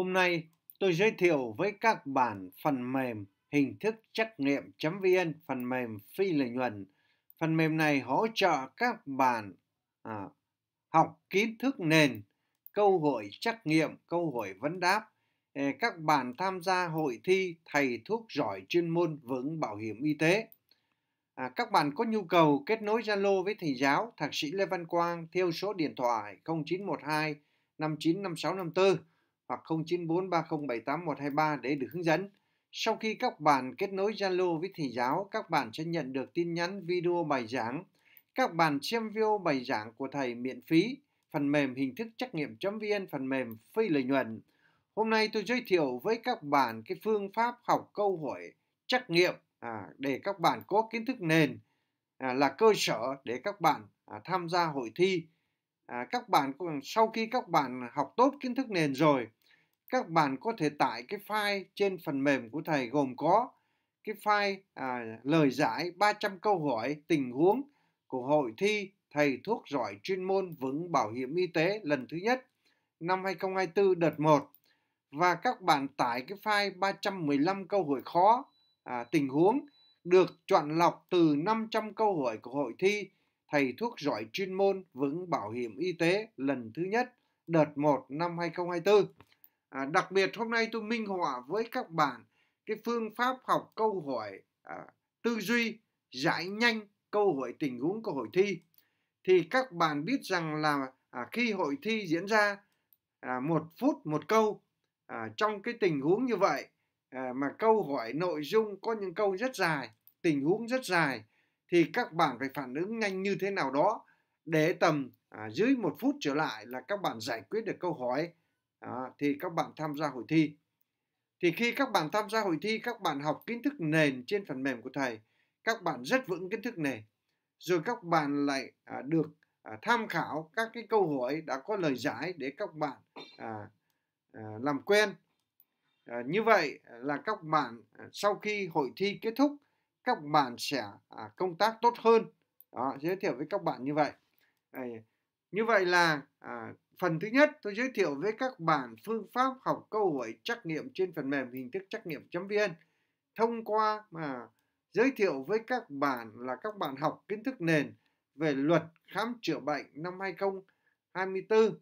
Hôm nay tôi giới thiệu với các bạn phần mềm hình thức trắc nghiệm.vn, phần mềm phi lợi nhuận. Phần mềm này hỗ trợ các bạn à, học kiến thức nền, câu hỏi trắc nghiệm, câu hỏi vấn đáp. các bạn tham gia hội thi thầy thuốc giỏi chuyên môn vững bảo hiểm y tế. À, các bạn có nhu cầu kết nối Zalo với thầy giáo Thạc sĩ Lê Văn Quang theo số điện thoại 0912 595654 hoặc 0943078123 để được hướng dẫn. Sau khi các bạn kết nối Zalo với thầy giáo, các bạn sẽ nhận được tin nhắn video bài giảng. Các bạn xem video bài giảng của thầy miễn phí, phần mềm hình thức trắc nghiệm.vn, phần mềm phi lợi nhuận. Hôm nay tôi giới thiệu với các bạn cái phương pháp học câu hỏi trắc nghiệm à, để các bạn có kiến thức nền à, là cơ sở để các bạn à, tham gia hội thi. À, các bạn sau khi các bạn học tốt kiến thức nền rồi các bạn có thể tải cái file trên phần mềm của thầy gồm có cái file à, lời giải 300 câu hỏi tình huống của hội thi thầy thuốc giỏi chuyên môn vững bảo hiểm y tế lần thứ nhất năm 2024 đợt 1 và các bạn tải cái file 315 câu hỏi khó à, tình huống được chọn lọc từ 500 câu hỏi của hội thi thầy thuốc giỏi chuyên môn vững bảo hiểm y tế lần thứ nhất đợt 1 năm 2024. À, đặc biệt hôm nay tôi minh họa với các bạn cái phương pháp học câu hỏi à, tư duy giải nhanh câu hỏi tình huống của hội thi thì các bạn biết rằng là à, khi hội thi diễn ra à, một phút một câu à, trong cái tình huống như vậy à, mà câu hỏi nội dung có những câu rất dài tình huống rất dài thì các bạn phải phản ứng nhanh như thế nào đó để tầm à, dưới một phút trở lại là các bạn giải quyết được câu hỏi đó, thì các bạn tham gia hội thi thì khi các bạn tham gia hội thi các bạn học kiến thức nền trên phần mềm của thầy các bạn rất vững kiến thức nền rồi các bạn lại à, được à, tham khảo các cái câu hỏi đã có lời giải để các bạn à, à, làm quen à, như vậy là các bạn à, sau khi hội thi kết thúc các bạn sẽ à, công tác tốt hơn đó, giới thiệu với các bạn như vậy à, như vậy là à, Phần thứ nhất, tôi giới thiệu với các bạn phương pháp học câu hỏi trắc nghiệm trên phần mềm hình thức trắc nghiệm chấm viên. Thông qua mà giới thiệu với các bạn là các bạn học kiến thức nền về luật khám chữa bệnh năm 2024.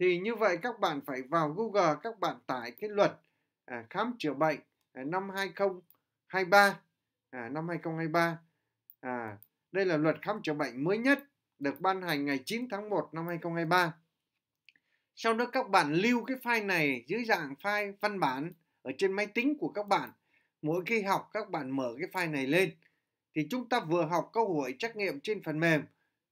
Thì như vậy các bạn phải vào Google các bạn tải cái luật à, khám chữa bệnh à, năm 2023 à, năm 2023. À, đây là luật khám chữa bệnh mới nhất được ban hành ngày 9 tháng 1 năm 2023. Sau đó các bạn lưu cái file này dưới dạng file văn bản ở trên máy tính của các bạn. Mỗi khi học các bạn mở cái file này lên thì chúng ta vừa học câu hỏi trắc nghiệm trên phần mềm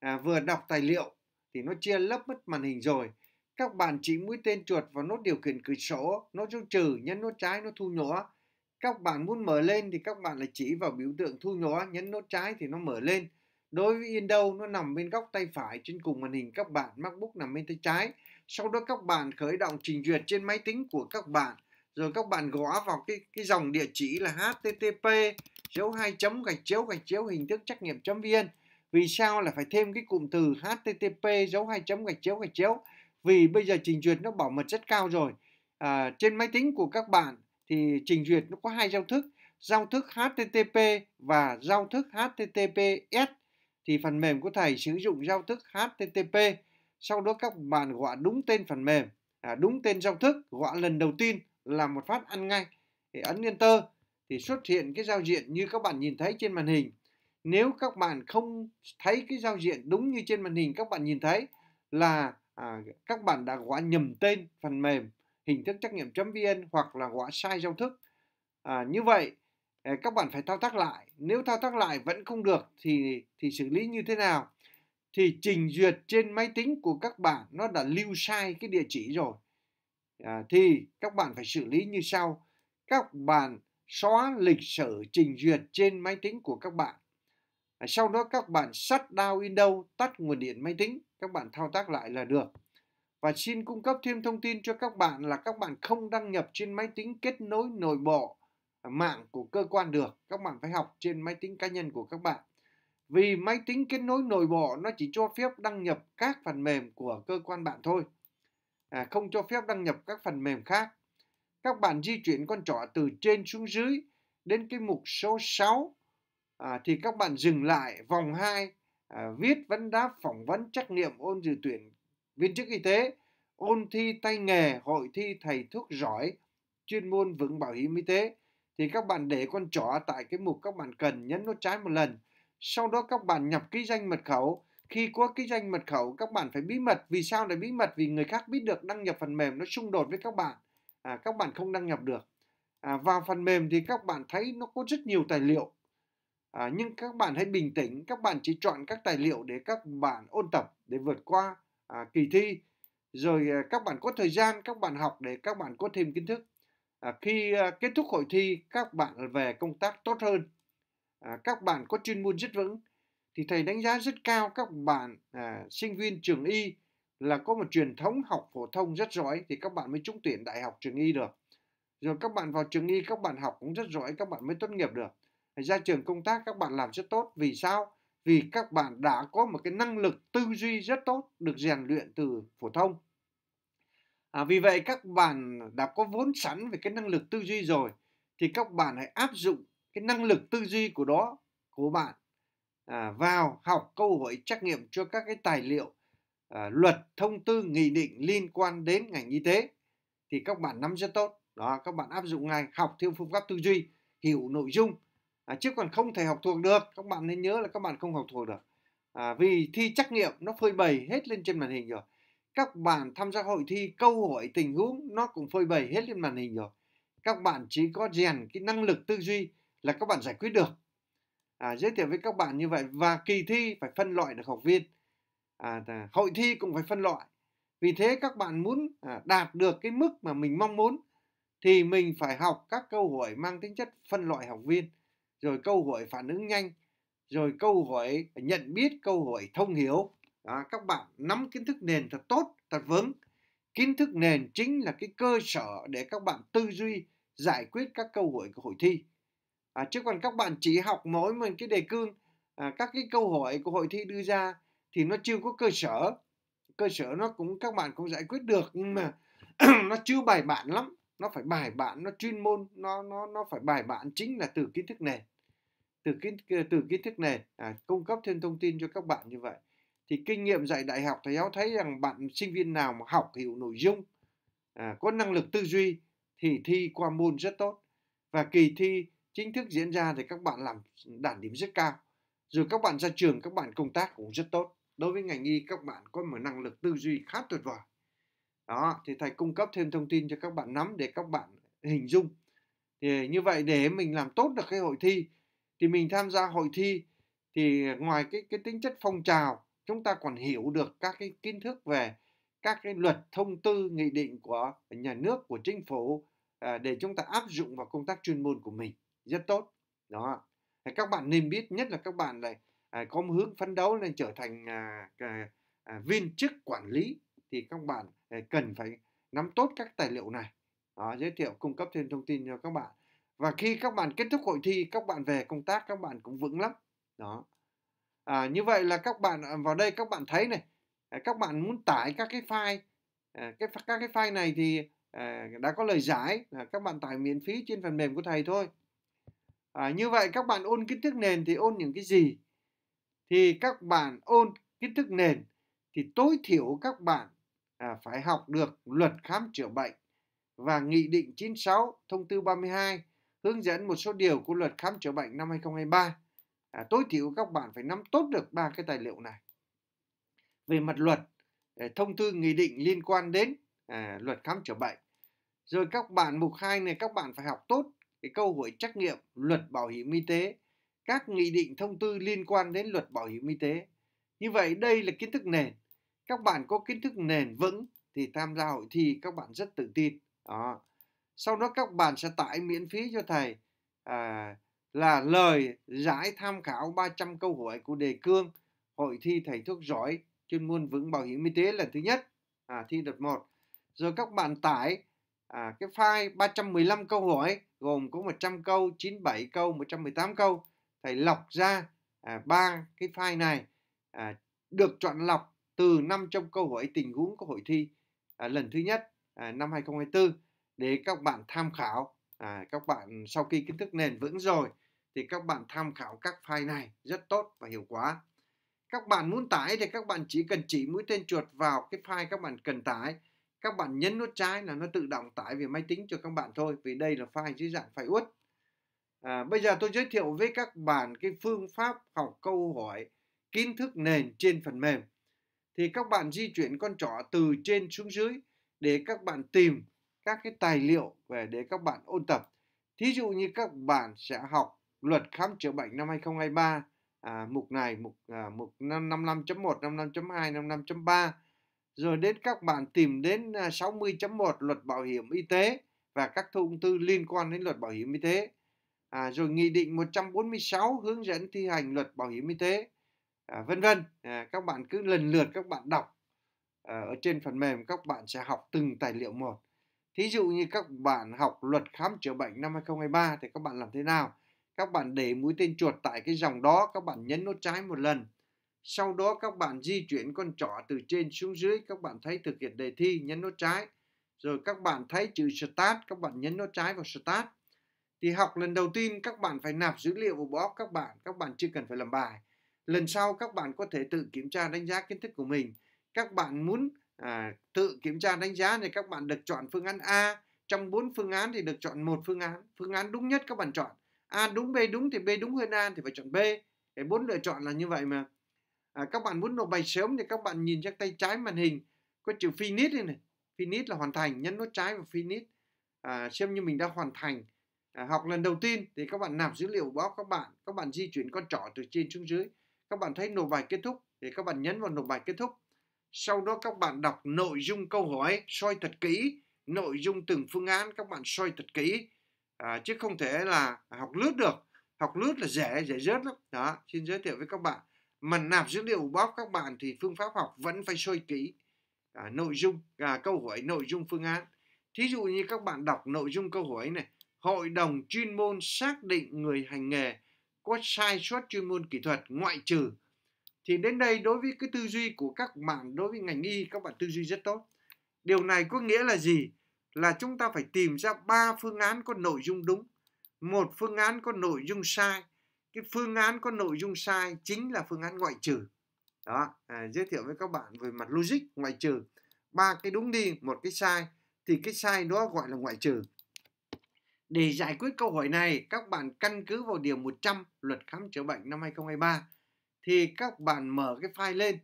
à, vừa đọc tài liệu thì nó chia lớp mất màn hình rồi. Các bạn chỉ mũi tên chuột vào nốt điều khiển cửa sổ, nốt dấu trừ, nhấn nốt trái, nó thu nhỏ. Các bạn muốn mở lên thì các bạn lại chỉ vào biểu tượng thu nhỏ, nhấn nốt trái thì nó mở lên. Đối với Windows, nó nằm bên góc tay phải trên cùng màn hình các bạn, MacBook nằm bên tay trái sau đó các bạn khởi động trình duyệt trên máy tính của các bạn rồi các bạn gõ vào cái cái dòng địa chỉ là http dấu hai chấm gạch chéo gạch chéo hình thức trắc nghiệm chấm vn vì sao là phải thêm cái cụm từ http dấu hai chấm gạch chéo gạch chéo vì bây giờ trình duyệt nó bảo mật rất cao rồi à, trên máy tính của các bạn thì trình duyệt nó có hai giao thức giao thức http và giao thức https thì phần mềm của thầy sử dụng giao thức http sau đó các bạn gõ đúng tên phần mềm à, đúng tên giao thức gõ lần đầu tiên là một phát ăn ngay thì ấn enter thì xuất hiện cái giao diện như các bạn nhìn thấy trên màn hình nếu các bạn không thấy cái giao diện đúng như trên màn hình các bạn nhìn thấy là à, các bạn đã gõ nhầm tên phần mềm hình thức trắc nghiệm vn hoặc là gõ sai giao thức à, như vậy à, các bạn phải thao tác lại nếu thao tác lại vẫn không được thì thì xử lý như thế nào thì trình duyệt trên máy tính của các bạn nó đã lưu sai cái địa chỉ rồi à, thì các bạn phải xử lý như sau các bạn xóa lịch sử trình duyệt trên máy tính của các bạn à, sau đó các bạn shut down Windows tắt nguồn điện máy tính các bạn thao tác lại là được và xin cung cấp thêm thông tin cho các bạn là các bạn không đăng nhập trên máy tính kết nối nội bộ mạng của cơ quan được các bạn phải học trên máy tính cá nhân của các bạn vì máy tính kết nối nội bộ nó chỉ cho phép đăng nhập các phần mềm của cơ quan bạn thôi à, không cho phép đăng nhập các phần mềm khác các bạn di chuyển con trỏ từ trên xuống dưới đến cái mục số 6 à, thì các bạn dừng lại vòng 2 à, viết vấn đáp phỏng vấn trắc nghiệm ôn dự tuyển viên chức y tế ôn thi tay nghề hội thi thầy thuốc giỏi chuyên môn vững bảo hiểm y tế thì các bạn để con trỏ tại cái mục các bạn cần nhấn nút trái một lần sau đó các bạn nhập ký danh mật khẩu. Khi có ký danh mật khẩu các bạn phải bí mật. Vì sao lại bí mật? Vì người khác biết được đăng nhập phần mềm nó xung đột với các bạn. À, các bạn không đăng nhập được. À, vào phần mềm thì các bạn thấy nó có rất nhiều tài liệu. À, nhưng các bạn hãy bình tĩnh, các bạn chỉ chọn các tài liệu để các bạn ôn tập để vượt qua à, kỳ thi. Rồi à, các bạn có thời gian, các bạn học để các bạn có thêm kiến thức. À, khi à, kết thúc hội thi, các bạn về công tác tốt hơn. À, các bạn có chuyên môn rất vững thì thầy đánh giá rất cao các bạn à, sinh viên trường y là có một truyền thống học phổ thông rất giỏi thì các bạn mới trúng tuyển đại học trường y được rồi các bạn vào trường y các bạn học cũng rất giỏi các bạn mới tốt nghiệp được ra trường công tác các bạn làm rất tốt vì sao vì các bạn đã có một cái năng lực tư duy rất tốt được rèn luyện từ phổ thông à, vì vậy các bạn đã có vốn sẵn về cái năng lực tư duy rồi thì các bạn hãy áp dụng cái năng lực tư duy của đó của bạn à, vào học câu hỏi trắc nghiệm cho các cái tài liệu à, luật thông tư nghị định liên quan đến ngành y tế thì các bạn nắm rất tốt đó các bạn áp dụng ngay học theo phương pháp tư duy hiểu nội dung à, chứ còn không thể học thuộc được các bạn nên nhớ là các bạn không học thuộc được à, vì thi trắc nghiệm nó phơi bày hết lên trên màn hình rồi các bạn tham gia hội thi câu hỏi tình huống nó cũng phơi bày hết lên màn hình rồi các bạn chỉ có rèn cái năng lực tư duy là các bạn giải quyết được à, giới thiệu với các bạn như vậy và kỳ thi phải phân loại được học viên à, hội thi cũng phải phân loại vì thế các bạn muốn à, đạt được cái mức mà mình mong muốn thì mình phải học các câu hỏi mang tính chất phân loại học viên rồi câu hỏi phản ứng nhanh rồi câu hỏi nhận biết câu hỏi thông hiểu à, các bạn nắm kiến thức nền thật tốt thật vững kiến thức nền chính là cái cơ sở để các bạn tư duy giải quyết các câu hỏi của hội thi à, chứ còn các bạn chỉ học mỗi mình cái đề cương à, các cái câu hỏi của hội thi đưa ra thì nó chưa có cơ sở cơ sở nó cũng các bạn cũng giải quyết được nhưng mà nó chưa bài bản lắm nó phải bài bản nó chuyên môn nó nó nó phải bài bản chính là từ kiến thức nền từ kiến ờ, từ kiến thức nền à, cung cấp thêm thông tin cho các bạn như vậy thì kinh nghiệm dạy đại học thầy giáo thấy rằng bạn sinh viên nào mà học hiểu nội dung à, có năng lực tư duy thì thi qua môn rất tốt và kỳ thi chính thức diễn ra thì các bạn làm đạt điểm rất cao rồi các bạn ra trường các bạn công tác cũng rất tốt đối với ngành y các bạn có một năng lực tư duy khá tuyệt vời đó thì thầy cung cấp thêm thông tin cho các bạn nắm để các bạn hình dung thì như vậy để mình làm tốt được cái hội thi thì mình tham gia hội thi thì ngoài cái cái tính chất phong trào chúng ta còn hiểu được các cái kiến thức về các cái luật thông tư nghị định của nhà nước của chính phủ à, để chúng ta áp dụng vào công tác chuyên môn của mình rất tốt đó các bạn nên biết nhất là các bạn này à, có một hướng phấn đấu lên trở thành à, à, à, viên chức quản lý thì các bạn à, cần phải nắm tốt các tài liệu này đó, giới thiệu cung cấp thêm thông tin cho các bạn và khi các bạn kết thúc hội thi các bạn về công tác các bạn cũng vững lắm đó à, như vậy là các bạn à, vào đây các bạn thấy này các bạn muốn tải các cái file à, cái các cái file này thì đã có lời giải là các bạn tải miễn phí trên phần mềm của thầy thôi À, như vậy các bạn ôn kiến thức nền thì ôn những cái gì? Thì các bạn ôn kiến thức nền thì tối thiểu các bạn à, phải học được luật khám chữa bệnh và Nghị định 96 thông tư 32 hướng dẫn một số điều của luật khám chữa bệnh năm 2023. À, tối thiểu các bạn phải nắm tốt được ba cái tài liệu này. Về mặt luật, à, thông tư nghị định liên quan đến à, luật khám chữa bệnh. Rồi các bạn mục 2 này các bạn phải học tốt cái câu hỏi trắc nghiệm luật bảo hiểm y tế, các nghị định thông tư liên quan đến luật bảo hiểm y tế. Như vậy đây là kiến thức nền. Các bạn có kiến thức nền vững thì tham gia hội thi các bạn rất tự tin. Đó. Sau đó các bạn sẽ tải miễn phí cho thầy à, là lời giải tham khảo 300 câu hỏi của đề cương hội thi thầy thuốc giỏi chuyên môn vững bảo hiểm y tế lần thứ nhất à, thi đợt 1. Rồi các bạn tải à, cái file 315 câu hỏi gồm có 100 câu, 97 câu, 118 câu. Thầy lọc ra à, ba à, cái file này à, được chọn lọc từ 500 câu hỏi tình huống của hội thi à, lần thứ nhất à, năm 2024 để các bạn tham khảo. À, các bạn sau khi kiến thức nền vững rồi thì các bạn tham khảo các file này rất tốt và hiệu quả. Các bạn muốn tải thì các bạn chỉ cần chỉ mũi tên chuột vào cái file các bạn cần tải các bạn nhấn nút trái là nó tự động tải về máy tính cho các bạn thôi vì đây là file dưới dạng file uất à, bây giờ tôi giới thiệu với các bạn cái phương pháp học câu hỏi kiến thức nền trên phần mềm thì các bạn di chuyển con trỏ từ trên xuống dưới để các bạn tìm các cái tài liệu về để các bạn ôn tập thí dụ như các bạn sẽ học luật khám chữa bệnh năm 2023 à, mục này mục à, mục 55.1 55.2 55.3 rồi đến các bạn tìm đến 60.1 à, luật bảo hiểm y tế và các thông tư liên quan đến luật bảo hiểm y tế. À, rồi nghị định 146 hướng dẫn thi hành luật bảo hiểm y tế à, vân vân à, các bạn cứ lần lượt các bạn đọc à, ở trên phần mềm các bạn sẽ học từng tài liệu một thí dụ như các bạn học luật khám chữa bệnh năm 2023 thì các bạn làm thế nào các bạn để mũi tên chuột tại cái dòng đó các bạn nhấn nút trái một lần sau đó các bạn di chuyển con trỏ từ trên xuống dưới, các bạn thấy thực hiện đề thi, nhấn nút trái. Rồi các bạn thấy chữ Start, các bạn nhấn nút trái vào Start. Thì học lần đầu tiên các bạn phải nạp dữ liệu vào box các bạn, các bạn chưa cần phải làm bài. Lần sau các bạn có thể tự kiểm tra đánh giá kiến thức của mình. Các bạn muốn à, tự kiểm tra đánh giá thì các bạn được chọn phương án A. Trong 4 phương án thì được chọn một phương án. Phương án đúng nhất các bạn chọn. A đúng, B đúng thì B đúng hơn A thì phải chọn B. Cái bốn lựa chọn là như vậy mà à, các bạn muốn nộp bài sớm thì các bạn nhìn sang tay trái màn hình có chữ finish đây này finish là hoàn thành nhấn nút trái vào finish à, xem như mình đã hoàn thành à, học lần đầu tiên thì các bạn nạp dữ liệu báo các bạn các bạn di chuyển con trỏ từ trên xuống dưới các bạn thấy nộp bài kết thúc thì các bạn nhấn vào nộp bài kết thúc sau đó các bạn đọc nội dung câu hỏi soi thật kỹ nội dung từng phương án các bạn soi thật kỹ à, chứ không thể là học lướt được học lướt là dễ dễ rớt lắm đó xin giới thiệu với các bạn mà nạp dữ liệu bóp các bạn thì phương pháp học vẫn phải sôi kỹ à, nội dung à, câu hỏi nội dung phương án thí dụ như các bạn đọc nội dung câu hỏi này hội đồng chuyên môn xác định người hành nghề có sai suất chuyên môn kỹ thuật ngoại trừ thì đến đây đối với cái tư duy của các bạn đối với ngành y các bạn tư duy rất tốt điều này có nghĩa là gì là chúng ta phải tìm ra ba phương án có nội dung đúng một phương án có nội dung sai cái phương án có nội dung sai chính là phương án ngoại trừ đó à, giới thiệu với các bạn về mặt logic ngoại trừ ba cái đúng đi một cái sai thì cái sai đó gọi là ngoại trừ để giải quyết câu hỏi này các bạn căn cứ vào điều 100 luật khám chữa bệnh năm 2023 thì các bạn mở cái file lên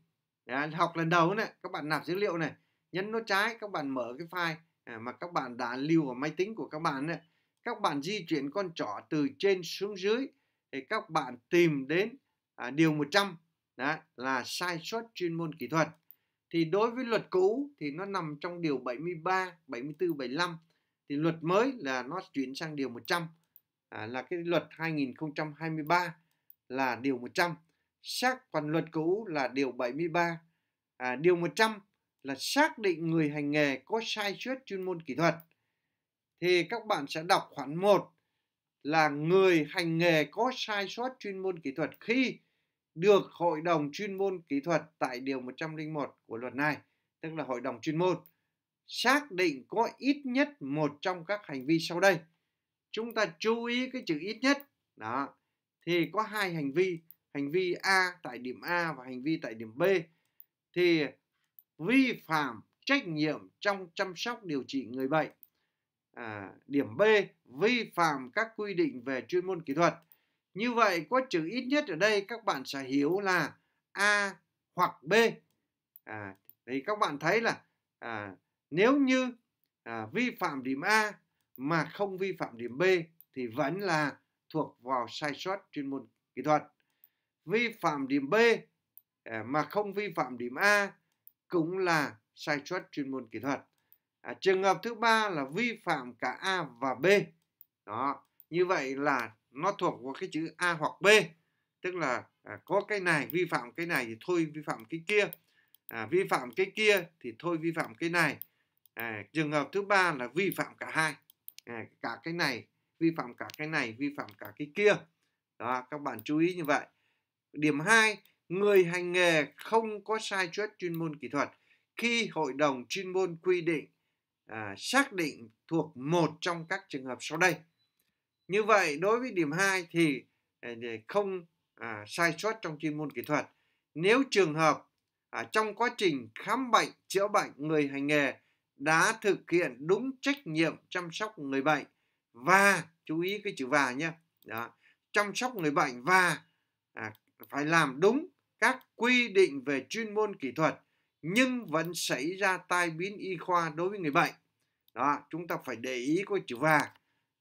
à, học lần đầu này các bạn nạp dữ liệu này nhấn nút trái các bạn mở cái file à, mà các bạn đã lưu vào máy tính của các bạn này các bạn di chuyển con trỏ từ trên xuống dưới thì các bạn tìm đến à, điều 100 đó, là sai suất chuyên môn kỹ thuật thì đối với luật cũ thì nó nằm trong điều 73, 74, 75 thì luật mới là nó chuyển sang điều 100 à, là cái luật 2023 là điều 100 xác còn luật cũ là điều 73 à, điều 100 là xác định người hành nghề có sai suất chuyên môn kỹ thuật thì các bạn sẽ đọc khoản 1 là người hành nghề có sai sót chuyên môn kỹ thuật khi được hội đồng chuyên môn kỹ thuật tại điều 101 của luật này, tức là hội đồng chuyên môn xác định có ít nhất một trong các hành vi sau đây. Chúng ta chú ý cái chữ ít nhất. Đó. Thì có hai hành vi, hành vi A tại điểm A và hành vi tại điểm B thì vi phạm trách nhiệm trong chăm sóc điều trị người bệnh à, điểm B vi phạm các quy định về chuyên môn kỹ thuật. Như vậy có chữ ít nhất ở đây các bạn sẽ hiểu là A hoặc B. À, thì các bạn thấy là à, nếu như à, vi phạm điểm A mà không vi phạm điểm B thì vẫn là thuộc vào sai sót chuyên môn kỹ thuật. Vi phạm điểm B à, mà không vi phạm điểm A cũng là sai sót chuyên môn kỹ thuật à, trường hợp thứ ba là vi phạm cả a và b đó như vậy là nó thuộc vào cái chữ a hoặc b tức là à, có cái này vi phạm cái này thì thôi vi phạm cái kia à, vi phạm cái kia thì thôi vi phạm cái này à, trường hợp thứ ba là vi phạm cả hai à, cả cái này vi phạm cả cái này vi phạm cả cái kia đó các bạn chú ý như vậy điểm 2 người hành nghề không có sai chuyết chuyên môn kỹ thuật khi hội đồng chuyên môn quy định à, xác định thuộc một trong các trường hợp sau đây. Như vậy đối với điểm 2 à, thì không à, sai sót trong chuyên môn kỹ thuật. Nếu trường hợp à, trong quá trình khám bệnh, chữa bệnh người hành nghề đã thực hiện đúng trách nhiệm chăm sóc người bệnh và chú ý cái chữ và nhé. Đó, chăm sóc người bệnh và à, phải làm đúng các quy định về chuyên môn kỹ thuật nhưng vẫn xảy ra tai biến y khoa đối với người bệnh đó chúng ta phải để ý coi chữ và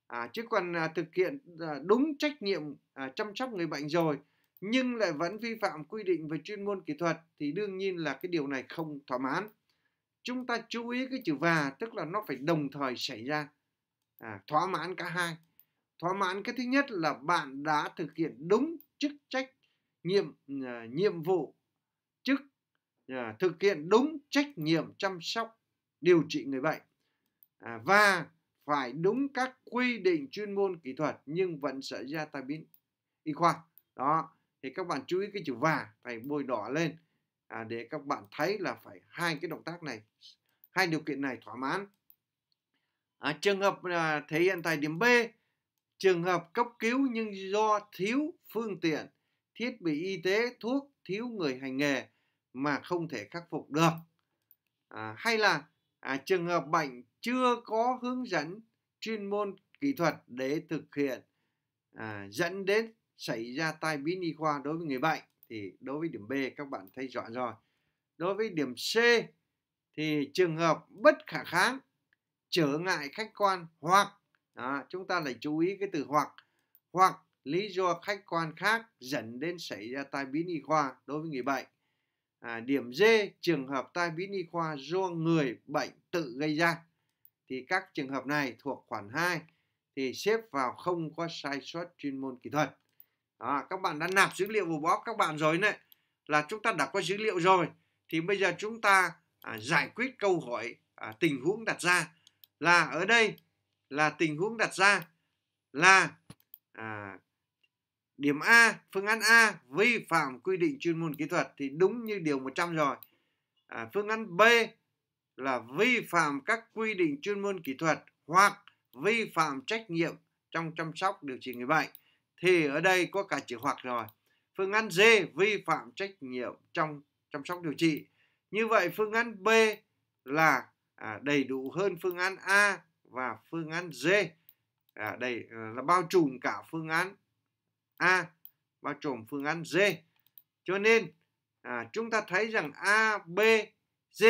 à, chứ còn à, thực hiện à, đúng trách nhiệm à, chăm sóc người bệnh rồi nhưng lại vẫn vi phạm quy định về chuyên môn kỹ thuật thì đương nhiên là cái điều này không thỏa mãn chúng ta chú ý cái chữ và tức là nó phải đồng thời xảy ra à, thỏa mãn cả hai thỏa mãn cái thứ nhất là bạn đã thực hiện đúng chức trách nhiệm uh, nhiệm vụ chức Dạ, thực hiện đúng trách nhiệm chăm sóc điều trị người bệnh à, và phải đúng các quy định chuyên môn kỹ thuật nhưng vẫn xảy ra tai biến y khoa đó thì các bạn chú ý cái chữ và phải bôi đỏ lên à, để các bạn thấy là phải hai cái động tác này hai điều kiện này thỏa mãn à, trường hợp à, thể hiện tại điểm B trường hợp cấp cứu nhưng do thiếu phương tiện thiết bị y tế thuốc thiếu người hành nghề mà không thể khắc phục được à, hay là à, trường hợp bệnh chưa có hướng dẫn chuyên môn kỹ thuật để thực hiện à, dẫn đến xảy ra tai biến y khoa đối với người bệnh thì đối với điểm B các bạn thấy rõ rồi đối với điểm C thì trường hợp bất khả kháng trở ngại khách quan hoặc à, chúng ta lại chú ý cái từ hoặc hoặc lý do khách quan khác dẫn đến xảy ra tai biến y khoa đối với người bệnh à, điểm D trường hợp tai biến y khoa do người bệnh tự gây ra thì các trường hợp này thuộc khoản 2 thì xếp vào không có sai sót chuyên môn kỹ thuật đó, các bạn đã nạp dữ liệu vào bóp các bạn rồi đấy là chúng ta đã có dữ liệu rồi thì bây giờ chúng ta à, giải quyết câu hỏi à, tình huống đặt ra là ở đây là tình huống đặt ra là à, Điểm A, phương án A vi phạm quy định chuyên môn kỹ thuật thì đúng như điều 100 rồi. À, phương án B là vi phạm các quy định chuyên môn kỹ thuật hoặc vi phạm trách nhiệm trong chăm sóc điều trị người bệnh thì ở đây có cả chữ hoặc rồi. Phương án D vi phạm trách nhiệm trong chăm sóc điều trị. Như vậy phương án B là à, đầy đủ hơn phương án A và phương án D. À, đây ờ, là bao trùm cả phương án A bao trùm phương án D. Cho nên à, chúng ta thấy rằng A, B, D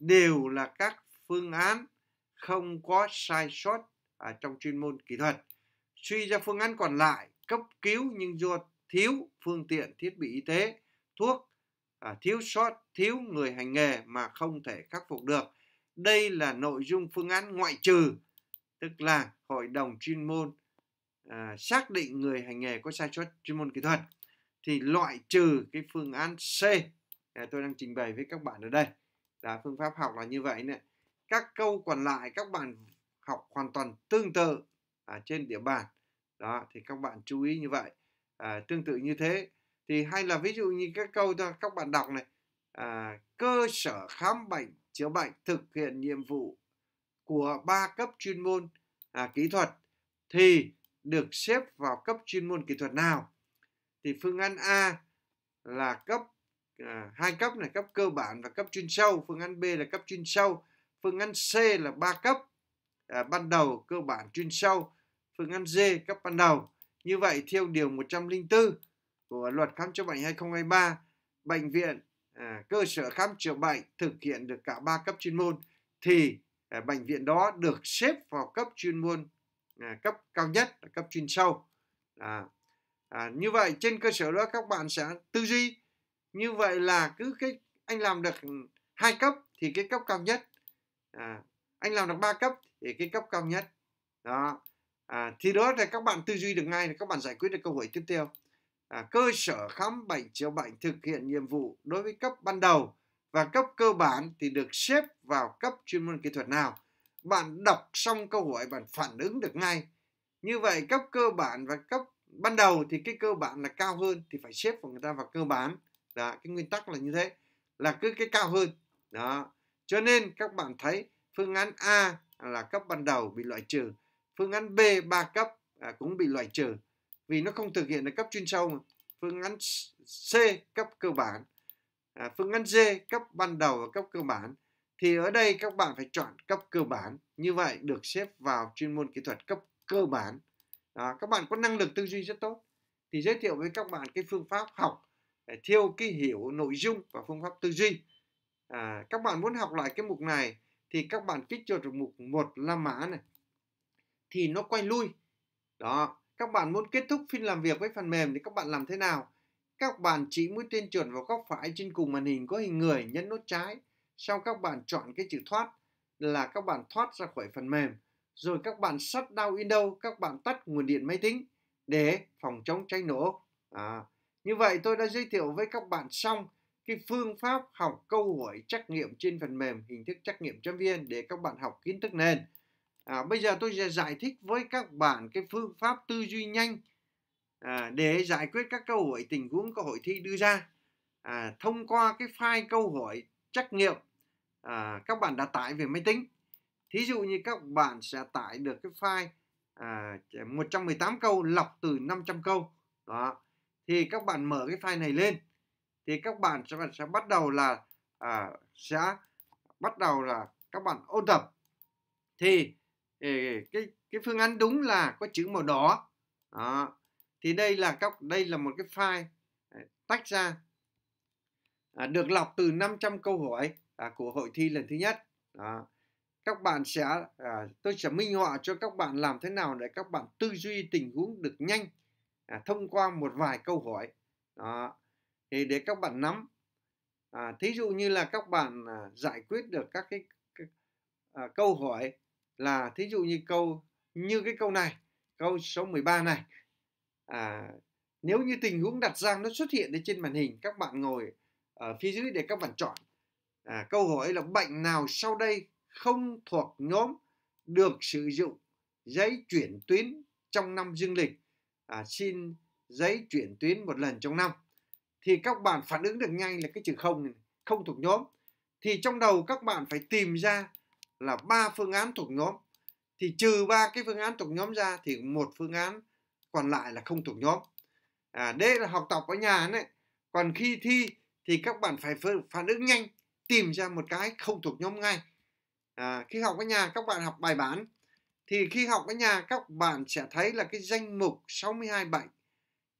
đều là các phương án không có sai sót à, trong chuyên môn kỹ thuật. Suy ra phương án còn lại cấp cứu nhưng do thiếu phương tiện thiết bị y tế, thuốc, à, thiếu sót, thiếu người hành nghề mà không thể khắc phục được. Đây là nội dung phương án ngoại trừ, tức là hội đồng chuyên môn à, xác định người hành nghề có sai sót chuyên môn kỹ thuật thì loại trừ cái phương án C à, tôi đang trình bày với các bạn ở đây là phương pháp học là như vậy này các câu còn lại các bạn học hoàn toàn tương tự ở à, trên địa bàn đó thì các bạn chú ý như vậy à, tương tự như thế thì hay là ví dụ như các câu đó, các bạn đọc này à, cơ sở khám bệnh chữa bệnh thực hiện nhiệm vụ của ba cấp chuyên môn à, kỹ thuật thì được xếp vào cấp chuyên môn kỹ thuật nào thì phương án A là cấp à, hai cấp này cấp cơ bản và cấp chuyên sâu phương án B là cấp chuyên sâu phương án C là ba cấp à, ban đầu cơ bản chuyên sâu phương án D cấp ban đầu như vậy theo điều 104 của luật khám chữa bệnh 2023 bệnh viện à, cơ sở khám chữa bệnh thực hiện được cả ba cấp chuyên môn thì à, bệnh viện đó được xếp vào cấp chuyên môn à, cấp cao nhất là cấp chuyên sâu à, à, như vậy trên cơ sở đó các bạn sẽ tư duy như vậy là cứ cái anh làm được hai cấp thì cái cấp cao nhất à, anh làm được ba cấp thì cái cấp cao nhất đó à, thì đó là các bạn tư duy được ngay là các bạn giải quyết được câu hỏi tiếp theo à, cơ sở khám bệnh chữa bệnh thực hiện nhiệm vụ đối với cấp ban đầu và cấp cơ bản thì được xếp vào cấp chuyên môn kỹ thuật nào bạn đọc xong câu hỏi bạn phản ứng được ngay như vậy cấp cơ bản và cấp ban đầu thì cái cơ bản là cao hơn thì phải xếp vào người ta vào cơ bản đó cái nguyên tắc là như thế là cứ cái cao hơn đó cho nên các bạn thấy phương án A là cấp ban đầu bị loại trừ phương án B ba cấp à, cũng bị loại trừ vì nó không thực hiện được cấp chuyên sâu mà. phương án C cấp cơ bản à, phương án D cấp ban đầu và cấp cơ bản thì ở đây các bạn phải chọn cấp cơ bản như vậy được xếp vào chuyên môn kỹ thuật cấp cơ bản đó, các bạn có năng lực tư duy rất tốt thì giới thiệu với các bạn cái phương pháp học để theo cái hiểu nội dung và phương pháp tư duy à, các bạn muốn học lại cái mục này thì các bạn kích chuột vào mục một la mã này thì nó quay lui đó các bạn muốn kết thúc phiên làm việc với phần mềm thì các bạn làm thế nào các bạn chỉ mũi tên chuột vào góc phải trên cùng màn hình có hình người nhấn nút trái sau các bạn chọn cái chữ thoát là các bạn thoát ra khỏi phần mềm. Rồi các bạn shut down Windows, các bạn tắt nguồn điện máy tính để phòng chống cháy nổ. À, như vậy tôi đã giới thiệu với các bạn xong cái phương pháp học câu hỏi trắc nghiệm trên phần mềm hình thức trắc nghiệm chấm viên để các bạn học kiến thức nền. À, bây giờ tôi sẽ giải thích với các bạn cái phương pháp tư duy nhanh à, để giải quyết các câu hỏi tình huống của hội thi đưa ra à, thông qua cái file câu hỏi trách nhiệm à, các bạn đã tải về máy tính thí dụ như các bạn sẽ tải được cái file à, 118 câu lọc từ 500 câu đó thì các bạn mở cái file này lên thì các bạn sẽ, sẽ bắt đầu là à, sẽ bắt đầu là các bạn ôn tập thì cái cái phương án đúng là có chữ màu đỏ đó. thì đây là các đây là một cái file à, tách ra À, được lọc từ 500 câu hỏi à, của hội thi lần thứ nhất. các bạn sẽ à, tôi sẽ minh họa cho các bạn làm thế nào để các bạn tư duy tình huống được nhanh thông qua một vài câu hỏi. Đó. Thì để các bạn nắm. À, thí dụ như là các bạn à, giải quyết được các cái, cái à, câu hỏi là thí dụ như câu như cái câu này, câu số 13 này. À, nếu như tình huống đặt ra nó xuất hiện ở trên màn hình, các bạn ngồi ở ờ, phía dưới để các bạn chọn. À, câu hỏi là bệnh nào sau đây không thuộc nhóm được sử dụng giấy chuyển tuyến trong năm dương lịch à, xin giấy chuyển tuyến một lần trong năm thì các bạn phản ứng được ngay là cái chữ không không thuộc nhóm thì trong đầu các bạn phải tìm ra là ba phương án thuộc nhóm thì trừ ba cái phương án thuộc nhóm ra thì một phương án còn lại là không thuộc nhóm à, đây là học tập ở nhà đấy còn khi thi thì các bạn phải phản ứng nhanh tìm ra một cái không thuộc nhóm ngay à, khi học ở nhà các bạn học bài bản thì khi học ở nhà các bạn sẽ thấy là cái danh mục 62 bệnh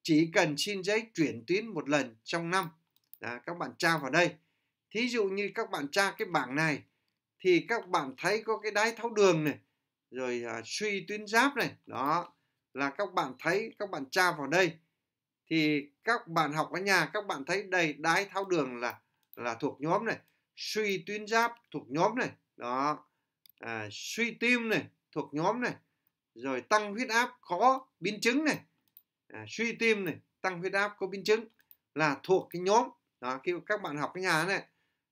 chỉ cần xin giấy chuyển tuyến một lần trong năm à, các bạn tra vào đây thí dụ như các bạn tra cái bảng này thì các bạn thấy có cái đái tháo đường này rồi à, suy tuyến giáp này đó là các bạn thấy các bạn tra vào đây thì các bạn học ở nhà các bạn thấy đầy đái tháo đường là là thuộc nhóm này suy tuyến giáp thuộc nhóm này đó à, suy tim này thuộc nhóm này rồi tăng huyết áp có biến chứng này à, suy tim này tăng huyết áp có biến chứng là thuộc cái nhóm đó khi các bạn học ở nhà này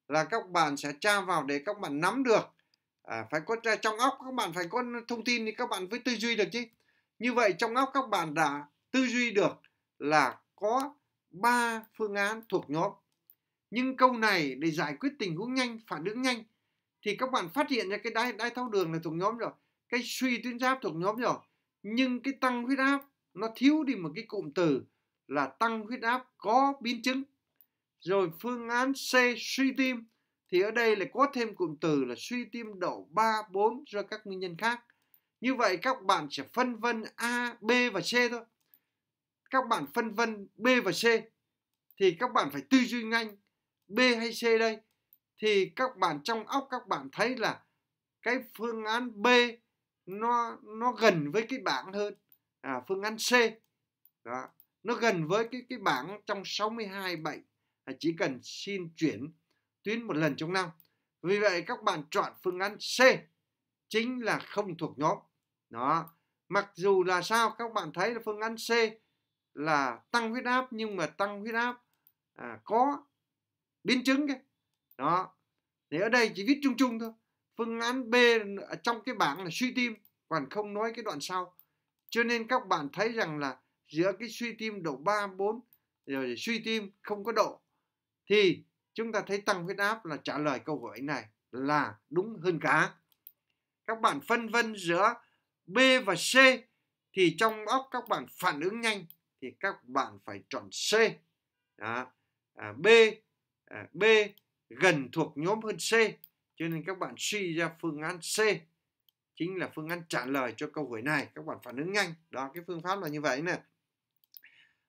là các bạn sẽ tra vào để các bạn nắm được à, phải có trong óc các bạn phải có thông tin thì các bạn mới tư duy được chứ như vậy trong óc các bạn đã tư duy được là có 3 phương án thuộc nhóm. Nhưng câu này để giải quyết tình huống nhanh, phản ứng nhanh thì các bạn phát hiện ra cái đai đái tháo đường là thuộc nhóm rồi, cái suy tuyến giáp thuộc nhóm rồi. Nhưng cái tăng huyết áp nó thiếu đi một cái cụm từ là tăng huyết áp có biến chứng. Rồi phương án C suy tim thì ở đây là có thêm cụm từ là suy tim độ 3, 4 do các nguyên nhân khác. Như vậy các bạn sẽ phân vân A, B và C thôi các bạn phân vân B và C thì các bạn phải tư duy nhanh B hay C đây thì các bạn trong óc các bạn thấy là cái phương án B nó nó gần với cái bảng hơn à, phương án C đó nó gần với cái cái bảng trong 62 bệnh à, chỉ cần xin chuyển tuyến một lần trong năm vì vậy các bạn chọn phương án C chính là không thuộc nhóm đó mặc dù là sao các bạn thấy là phương án C là tăng huyết áp nhưng mà tăng huyết áp à, có biến chứng cái đó thì ở đây chỉ viết chung chung thôi phương án B trong cái bảng là suy tim còn không nói cái đoạn sau cho nên các bạn thấy rằng là giữa cái suy tim độ 3 4 rồi suy tim không có độ thì chúng ta thấy tăng huyết áp là trả lời câu hỏi này là đúng hơn cả các bạn phân vân giữa B và C thì trong óc các bạn phản ứng nhanh thì các bạn phải chọn C. Đó. À, B à, B gần thuộc nhóm hơn C cho nên các bạn suy ra phương án C chính là phương án trả lời cho câu hỏi này các bạn phản ứng nhanh đó cái phương pháp là như vậy nè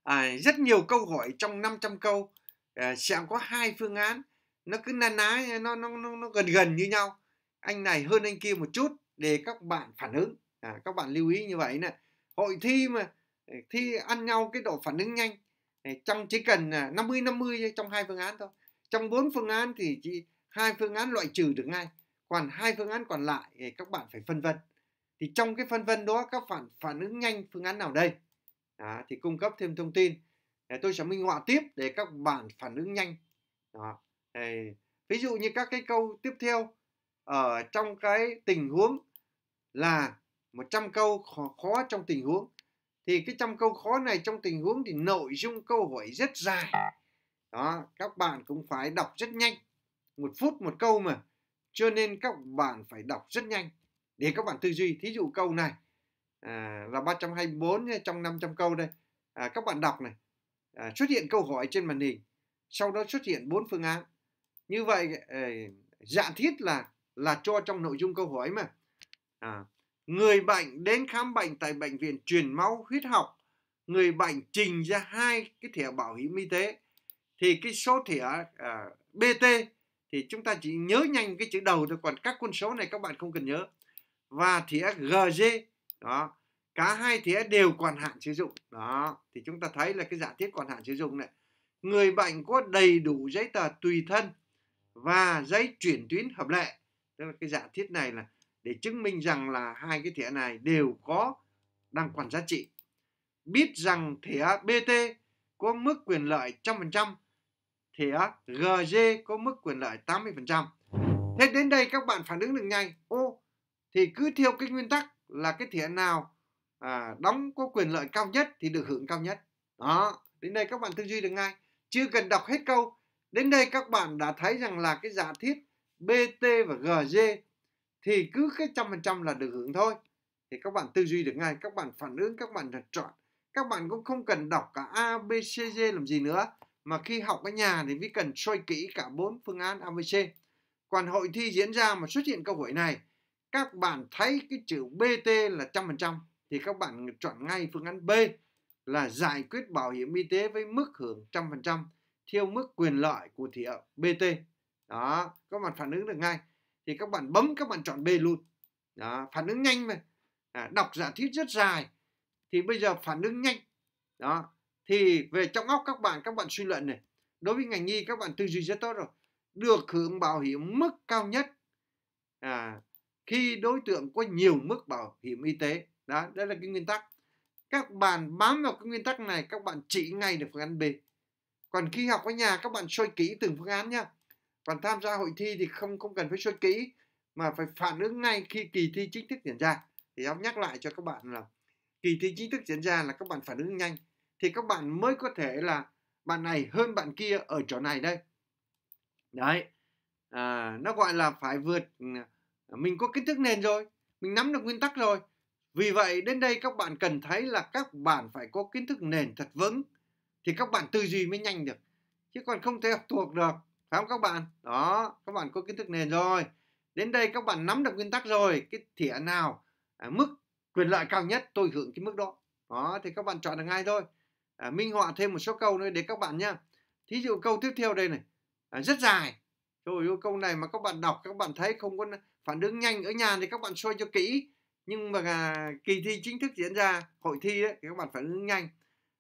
à, rất nhiều câu hỏi trong 500 câu à, sẽ có hai phương án nó cứ na ná nó, nó nó nó gần gần như nhau anh này hơn anh kia một chút để các bạn phản ứng à, các bạn lưu ý như vậy nè hội thi mà thi ăn nhau cái độ phản ứng nhanh trong chỉ cần 50 à, 50 trong hai phương án thôi trong bốn phương án thì chỉ hai phương án loại trừ được ngay còn hai phương án còn lại thì các bạn phải phân vân thì trong cái phân vân đó các phản phản ứng nhanh phương án nào đây đó, thì cung cấp thêm thông tin để tôi sẽ minh họa tiếp để các bạn phản ứng nhanh đó. Để, ví dụ như các cái câu tiếp theo ở trong cái tình huống là 100 câu khó, khó trong tình huống thì cái trong câu khó này trong tình huống thì nội dung câu hỏi rất dài đó các bạn cũng phải đọc rất nhanh một phút một câu mà cho nên các bạn phải đọc rất nhanh để các bạn tư duy thí dụ câu này à, là 324 trong 500 câu đây à, các bạn đọc này à, xuất hiện câu hỏi trên màn hình sau đó xuất hiện bốn phương án như vậy à, thiết là là cho trong nội dung câu hỏi mà à, Người bệnh đến khám bệnh tại bệnh viện truyền máu huyết học, người bệnh trình ra hai cái thẻ bảo hiểm y tế thì cái số thẻ à, BT thì chúng ta chỉ nhớ nhanh cái chữ đầu thôi còn các con số này các bạn không cần nhớ và thẻ GG đó cả hai thẻ đều còn hạn sử dụng đó thì chúng ta thấy là cái giả thiết còn hạn sử dụng này người bệnh có đầy đủ giấy tờ tùy thân và giấy chuyển tuyến hợp lệ tức là cái giả thiết này là để chứng minh rằng là hai cái thẻ này đều có đăng quản giá trị. Biết rằng thẻ BT có mức quyền lợi 100%, thẻ GG có mức quyền lợi 80%. Thế đến đây các bạn phản ứng được ngay. Ô, thì cứ theo cái nguyên tắc là cái thẻ nào à, đóng có quyền lợi cao nhất thì được hưởng cao nhất. Đó, đến đây các bạn tư duy được ngay. Chưa cần đọc hết câu. Đến đây các bạn đã thấy rằng là cái giả thiết BT và GG thì cứ cái trăm phần trăm là được hưởng thôi thì các bạn tư duy được ngay các bạn phản ứng các bạn lựa chọn các bạn cũng không cần đọc cả a b c d làm gì nữa mà khi học ở nhà thì mới cần soi kỹ cả bốn phương án a b c còn hội thi diễn ra mà xuất hiện câu hỏi này các bạn thấy cái chữ bt là trăm phần trăm thì các bạn chọn ngay phương án b là giải quyết bảo hiểm y tế với mức hưởng trăm phần trăm theo mức quyền lợi của thí bt đó các bạn phản ứng được ngay thì các bạn bấm các bạn chọn B luôn đó, phản ứng nhanh mà à, đọc giả thuyết rất dài thì bây giờ phản ứng nhanh đó thì về trong óc các bạn các bạn suy luận này đối với ngành y các bạn tư duy rất tốt rồi được hưởng bảo hiểm mức cao nhất à, khi đối tượng có nhiều mức bảo hiểm y tế đó đây là cái nguyên tắc các bạn bám vào cái nguyên tắc này các bạn chỉ ngay được phương án B còn khi học ở nhà các bạn soi kỹ từng phương án nhá còn tham gia hội thi thì không không cần phải xuất kỹ mà phải phản ứng ngay khi kỳ thi chính thức diễn ra thì ông nhắc lại cho các bạn là kỳ thi chính thức diễn ra là các bạn phản ứng nhanh thì các bạn mới có thể là bạn này hơn bạn kia ở chỗ này đây đấy à, nó gọi là phải vượt ừ, mình có kiến thức nền rồi mình nắm được nguyên tắc rồi vì vậy đến đây các bạn cần thấy là các bạn phải có kiến thức nền thật vững thì các bạn tư duy mới nhanh được chứ còn không thể học thuộc được phải không các bạn đó các bạn có kiến thức nền rồi đến đây các bạn nắm được nguyên tắc rồi cái thẻ nào à, mức quyền lợi cao nhất tôi hưởng cái mức đó đó thì các bạn chọn được ngay thôi à, minh họa thêm một số câu nữa để các bạn nhá thí dụ câu tiếp theo đây này à, rất dài rồi câu này mà các bạn đọc các bạn thấy không có phản ứng nhanh ở nhà thì các bạn soi cho kỹ nhưng mà à, kỳ thi chính thức diễn ra hội thi đấy thì các bạn phản ứng nhanh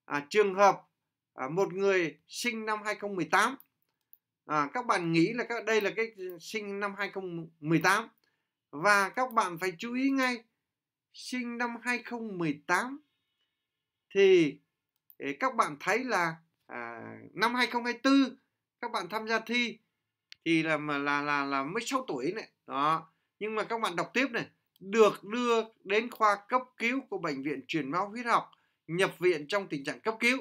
à, trường hợp à, một người sinh năm 2018 à, các bạn nghĩ là các đây là cái sinh năm 2018 và các bạn phải chú ý ngay sinh năm 2018 thì các bạn thấy là à, năm 2024 các bạn tham gia thi thì là mà là là là mới 6 tuổi này đó nhưng mà các bạn đọc tiếp này được đưa đến khoa cấp cứu của bệnh viện truyền máu huyết học nhập viện trong tình trạng cấp cứu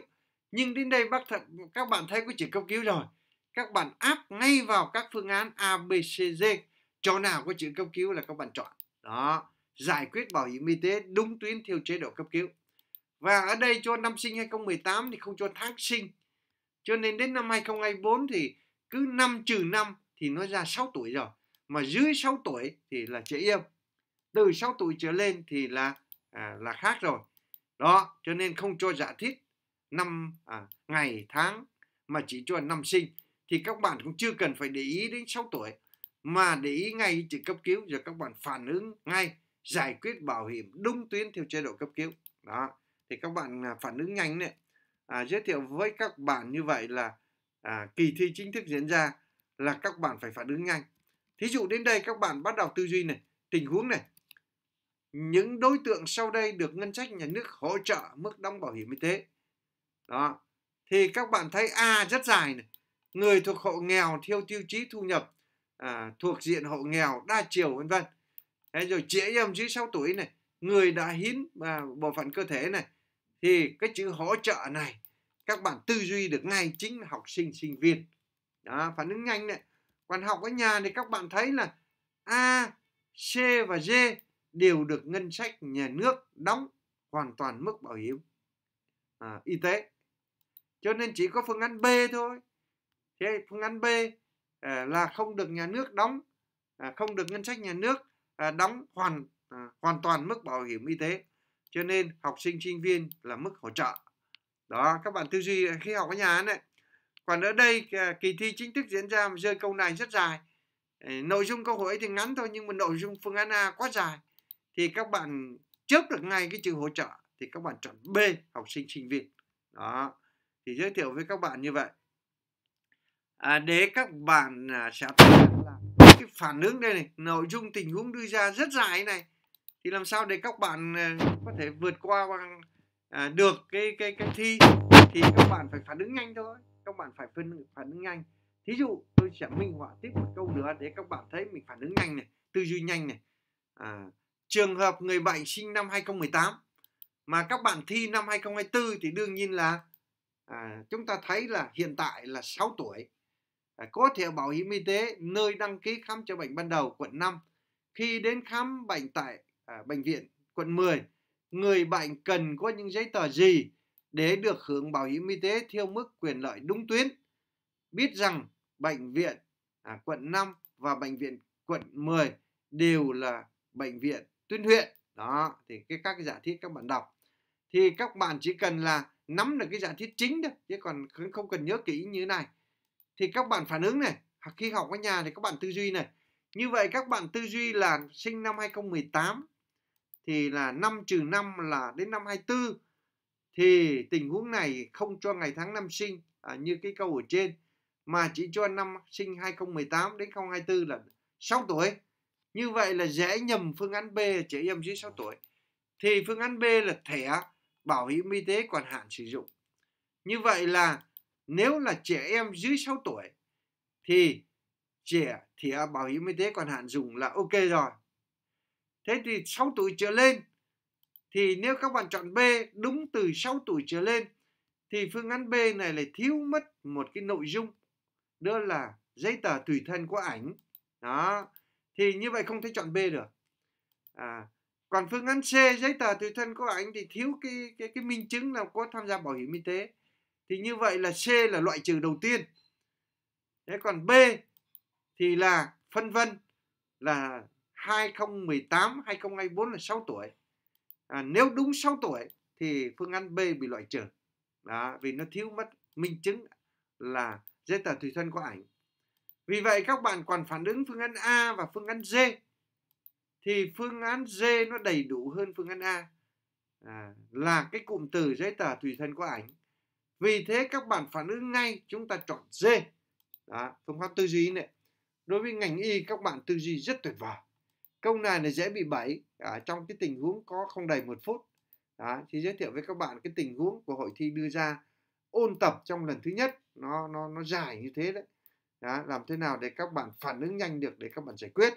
nhưng đến đây bác thật các bạn thấy có chỉ cấp cứu rồi các bạn áp ngay vào các phương án A, B, C, D. cho nào có chữ cấp cứu là các bạn chọn. Đó, giải quyết bảo hiểm y tế đúng tuyến theo chế độ cấp cứu. Và ở đây cho năm sinh 2018 thì không cho tháng sinh. Cho nên đến năm 2024 thì cứ 5 trừ 5 thì nó ra 6 tuổi rồi. Mà dưới 6 tuổi thì là trẻ em. Từ 6 tuổi trở lên thì là à, là khác rồi. Đó, cho nên không cho giả thiết năm à, ngày tháng mà chỉ cho năm sinh thì các bạn cũng chưa cần phải để ý đến 6 tuổi mà để ý ngay chỉ cấp cứu rồi các bạn phản ứng ngay giải quyết bảo hiểm đúng tuyến theo chế độ cấp cứu đó thì các bạn à, phản ứng nhanh đấy à, giới thiệu với các bạn như vậy là à, kỳ thi chính thức diễn ra là các bạn phải phản ứng nhanh thí dụ đến đây các bạn bắt đầu tư duy này tình huống này những đối tượng sau đây được ngân sách nhà nước hỗ trợ mức đóng bảo hiểm y tế đó thì các bạn thấy a rất dài này người thuộc hộ nghèo theo tiêu chí thu nhập à, thuộc diện hộ nghèo đa chiều vân vân rồi trẻ em dưới 6 tuổi này người đã hiến à, bộ phận cơ thể này thì cái chữ hỗ trợ này các bạn tư duy được ngay chính là học sinh sinh viên đó phản ứng nhanh này còn học ở nhà thì các bạn thấy là a c và d đều được ngân sách nhà nước đóng hoàn toàn mức bảo hiểm à, y tế cho nên chỉ có phương án b thôi cái phương án B à, là không được nhà nước đóng à, không được ngân sách nhà nước à, đóng hoàn hoàn toàn mức bảo hiểm y tế cho nên học sinh sinh viên là mức hỗ trợ đó các bạn tư duy khi học ở nhà này. còn ở đây kỳ thi chính thức diễn ra rơi câu này rất dài ờ, nội dung câu hỏi thì ngắn thôi nhưng mà nội dung phương án A quá dài thì các bạn chớp được ngay cái chữ hỗ trợ thì các bạn chọn B học sinh sinh viên đó thì giới thiệu với các bạn như vậy à, để các bạn à, sẽ cái phản ứng đây này nội dung tình huống đưa ra rất dài này thì làm sao để các bạn à, có thể vượt qua bằng à, à, được cái cái cái thi thì các bạn phải phản ứng nhanh thôi các bạn phải phân phản ứng nhanh thí dụ tôi sẽ minh họa tiếp một câu nữa để các bạn thấy mình phản ứng nhanh này tư duy nhanh này à, trường hợp người bệnh sinh năm 2018 mà các bạn thi năm 2024 thì đương nhiên là à, chúng ta thấy là hiện tại là 6 tuổi có thẻ bảo hiểm y tế nơi đăng ký khám chữa bệnh ban đầu quận 5. Khi đến khám bệnh tại à, bệnh viện quận 10, người bệnh cần có những giấy tờ gì để được hưởng bảo hiểm y tế theo mức quyền lợi đúng tuyến. Biết rằng bệnh viện à, quận 5 và bệnh viện quận 10 đều là bệnh viện tuyến huyện. Đó, thì cái các giả thiết các bạn đọc thì các bạn chỉ cần là nắm được cái giả thiết chính thôi chứ còn không cần nhớ kỹ như thế này thì các bạn phản ứng này hoặc khi học ở nhà thì các bạn tư duy này như vậy các bạn tư duy là sinh năm 2018 thì là 5 trừ 5 là đến năm 24 thì tình huống này không cho ngày tháng năm sinh à, như cái câu ở trên mà chỉ cho năm sinh 2018 đến 2024 là 6 tuổi. Như vậy là dễ nhầm phương án B trẻ em dưới 6 tuổi. Thì phương án B là thẻ bảo hiểm y tế còn hạn sử dụng. Như vậy là nếu là trẻ em dưới 6 tuổi thì trẻ thì à, bảo hiểm y tế còn hạn dùng là ok rồi thế thì 6 tuổi trở lên thì nếu các bạn chọn B đúng từ 6 tuổi trở lên thì phương án B này lại thiếu mất một cái nội dung đó là giấy tờ tùy thân của ảnh đó thì như vậy không thể chọn B được à, còn phương án C giấy tờ tùy thân của ảnh thì thiếu cái cái cái minh chứng là có tham gia bảo hiểm y tế thì như vậy là C là loại trừ đầu tiên thế còn B thì là phân vân là 2018 2024 là 6 tuổi à, nếu đúng 6 tuổi thì phương án B bị loại trừ đó, vì nó thiếu mất minh chứng là giấy tờ tùy thân có ảnh vì vậy các bạn còn phản ứng phương án A và phương án D thì phương án D nó đầy đủ hơn phương án A à, là cái cụm từ giấy tờ tùy thân có ảnh vì thế các bạn phản ứng ngay chúng ta chọn D. Đó, phương pháp tư duy này. Đối với ngành y các bạn tư duy rất tuyệt vời. Câu này là dễ bị bẫy à, trong cái tình huống có không đầy một phút. Đó, thì giới thiệu với các bạn cái tình huống của hội thi đưa ra ôn tập trong lần thứ nhất nó nó nó dài như thế đấy. Đó, làm thế nào để các bạn phản ứng nhanh được để các bạn giải quyết.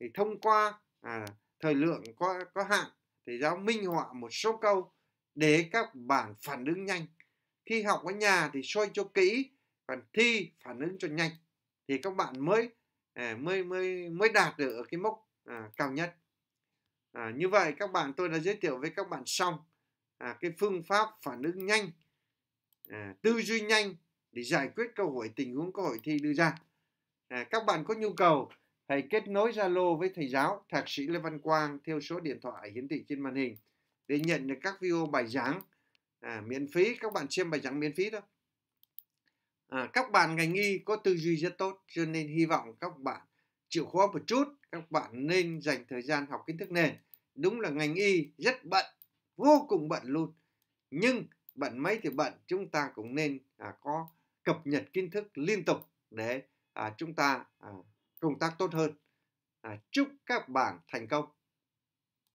Thì thông qua à, thời lượng có có hạn thì giáo minh họa một số câu để các bạn phản ứng nhanh khi học ở nhà thì soi cho kỹ, còn thi phản ứng cho nhanh thì các bạn mới à, mới mới mới đạt được ở cái mốc à, cao nhất. À, như vậy các bạn tôi đã giới thiệu với các bạn xong à, cái phương pháp phản ứng nhanh, à, tư duy nhanh để giải quyết câu hỏi tình huống câu hỏi thi đưa ra. À, các bạn có nhu cầu hãy kết nối Zalo với thầy giáo Thạc sĩ Lê Văn Quang theo số điện thoại hiển thị trên màn hình để nhận được các video bài giảng à, miễn phí các bạn xem bài giảng miễn phí thôi à, các bạn ngành y có tư duy rất tốt cho nên hy vọng các bạn chịu khó một chút các bạn nên dành thời gian học kiến thức nền đúng là ngành y rất bận vô cùng bận luôn nhưng bận mấy thì bận chúng ta cũng nên à, có cập nhật kiến thức liên tục để à, chúng ta à, công tác tốt hơn à, chúc các bạn thành công